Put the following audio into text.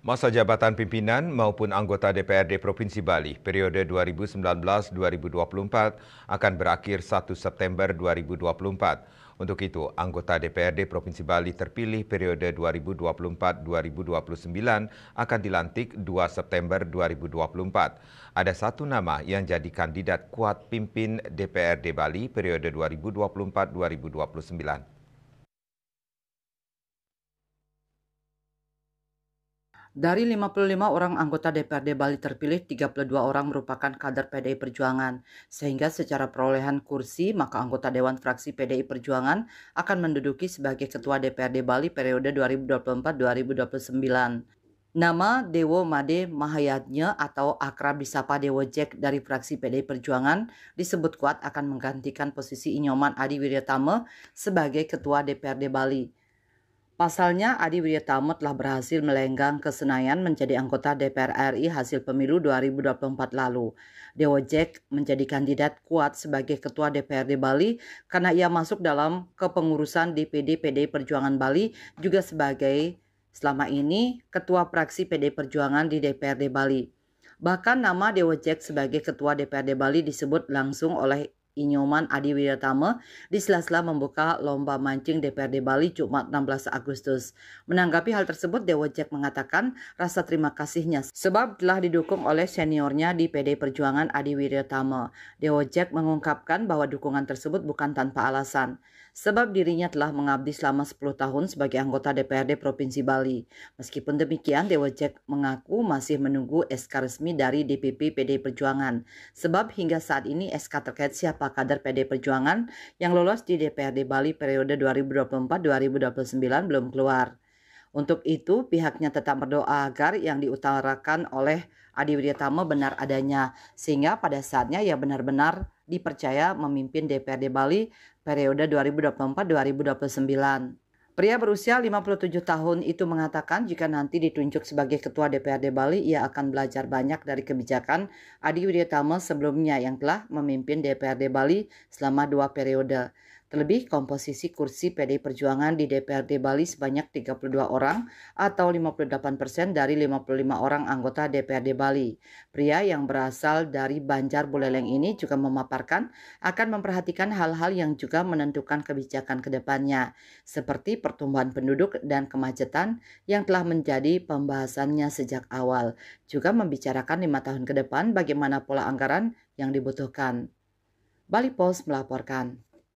Masa jabatan pimpinan maupun anggota DPRD Provinsi Bali periode 2019-2024 akan berakhir 1 September 2024. Untuk itu, anggota DPRD Provinsi Bali terpilih periode 2024-2029 akan dilantik 2 September 2024. Ada satu nama yang jadi kandidat kuat pimpin DPRD Bali periode 2024-2029. Dari 55 orang anggota DPRD Bali terpilih, 32 orang merupakan kader PDI Perjuangan. Sehingga secara perolehan kursi, maka anggota Dewan Fraksi PDI Perjuangan akan menduduki sebagai Ketua DPRD Bali periode 2024-2029. Nama Dewo Made Mahayatnya atau akrab disapa Dewo Jack dari fraksi PDI Perjuangan disebut kuat akan menggantikan posisi Inyoman Adi Wiryatama sebagai Ketua DPRD Bali. Pasalnya, Adi Widyatama telah berhasil melenggang ke Senayan menjadi anggota DPR RI hasil pemilu 2024 lalu. Dewa Jack menjadi kandidat kuat sebagai ketua DPRD Bali karena ia masuk dalam kepengurusan DPD PD Perjuangan Bali juga sebagai selama ini ketua praksi PD Perjuangan di DPRD Bali. Bahkan nama Dewa Jack sebagai ketua DPRD Bali disebut langsung oleh Inyoman Adi Wiratama di sela-sela membuka lomba mancing DPRD Bali Jumat 16 Agustus. Menanggapi hal tersebut, Dewa Jack mengatakan rasa terima kasihnya sebab telah didukung oleh seniornya di PD Perjuangan Adi Wiratama. Dewa Jack mengungkapkan bahwa dukungan tersebut bukan tanpa alasan, sebab dirinya telah mengabdi selama 10 tahun sebagai anggota DPRD Provinsi Bali. Meskipun demikian, Dewa Jack mengaku masih menunggu SK resmi dari DPP PD Perjuangan, sebab hingga saat ini SK terkait siapa kader PD Perjuangan yang lolos di DPRD Bali periode 2024-2029 belum keluar. Untuk itu, pihaknya tetap berdoa agar yang diutarakan oleh Adi Wiryatama benar adanya, sehingga pada saatnya ia benar-benar dipercaya memimpin DPRD Bali periode 2024-2029. Pria berusia 57 tahun itu mengatakan jika nanti ditunjuk sebagai Ketua DPRD Bali, ia akan belajar banyak dari kebijakan Adi Widiatama sebelumnya yang telah memimpin DPRD Bali selama dua periode. Terlebih komposisi kursi PDI Perjuangan di DPRD Bali sebanyak 32 orang atau 58 persen dari 55 orang anggota DPRD Bali. Pria yang berasal dari Banjar Buleleng ini juga memaparkan akan memperhatikan hal-hal yang juga menentukan kebijakan kedepannya seperti pertumbuhan penduduk dan kemacetan yang telah menjadi pembahasannya sejak awal. Juga membicarakan lima tahun ke depan bagaimana pola anggaran yang dibutuhkan. Bali Post melaporkan.